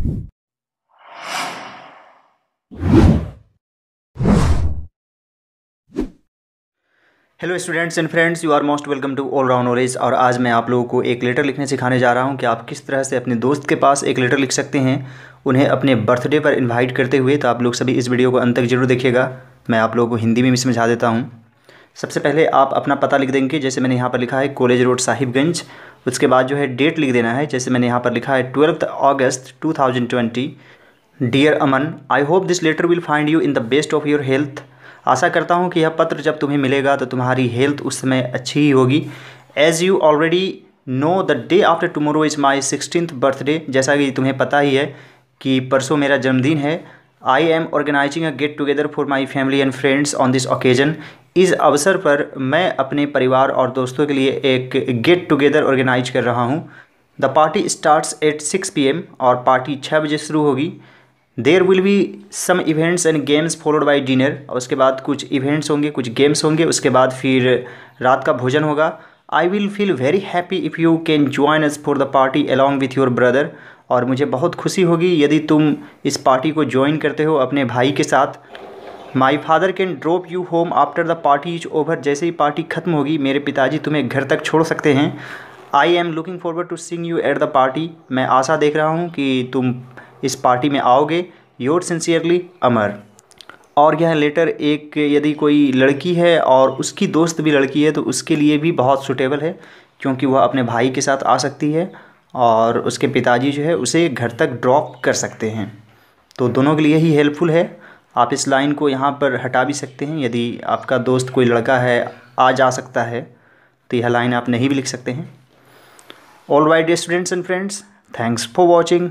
hello students and friends you are most welcome to all round knowledge और आज मैं आप लोगों को एक लेटर लिखने सिखाने जा रहा हूं कि आप किस तरह से अपने दोस्त के पास एक लेटर लिख सकते हैं उन्हें अपने बर्थडे पर इनवाइट करते हुए तो आप लोग सभी इस वीडियो को अंत तक जरूर देखिएगा मैं आप लोगों को हिंदी में भी समझा देता हूँ सबसे पहले आप अपना पता लिख देंगे जैसे मैंने यहाँ पर लिखा है कॉलेज रोड साहिबगंज उसके बाद जो है डेट लिख देना है जैसे मैंने यहाँ पर लिखा है twelfth August 2020 dear Aman I hope this letter will find you in the best of your health आशा करता हूँ कि यह पत्र जब तुम्हें मिलेगा तो तुम्हारी हेल्थ उस समय अच्छी ही होगी as you already know the day after tomorrow is my sixteen birthday जैसा कि तुम्हें पता ही है कि परसों मेरा जन्मदिन है I am organising a get together for my family and friends on this occasion इस अवसर पर मैं अपने परिवार और दोस्तों के लिए एक गेट टुगेदर ऑर्गेनाइज कर रहा हूँ the party starts at six P और पार्टी छः बजे शुरू होगी there will be some events and games followed by dinner और उसके बाद कुछ इवेंट्स होंगे कुछ गेम्स होंगे उसके बाद फिर रात का भोजन होगा I will feel very happy if you can join as for the party along with your brother और मुझे बहुत खुशी होगी यदि तुम इस पार्टी को ज्वाइन करते हो अपने भाई के साथ my father can drop you home after the party is over जैसे ही पार्टी खत्म होगी मेरे पिताजी तुम्हें घर तक छोड़ सकते हैं I am looking forward to sing you at the party मैं आशा देख रहा हूँ कि तुम इस पार्टी में आओगे योर सिंसियरली अमर और यह लेटर एक यदि कोई लड़की है और उसकी दोस्त भी लड़की है तो उसके लिए भी बहुत सुटेबल है क्योंकि वह अपने भाई के साथ आ सकती है और उसके पिताजी जो है उसे घर तक ड्रॉप कर सकते हैं तो दोनों के लिए ही हेल्पफुल है आप इस लाइन को यहाँ पर हटा भी सकते हैं यदि आपका दोस्त कोई लड़का है आ जा सकता है तो यह लाइन आप नहीं भी लिख सकते हैं all wide students and friends thanks for watching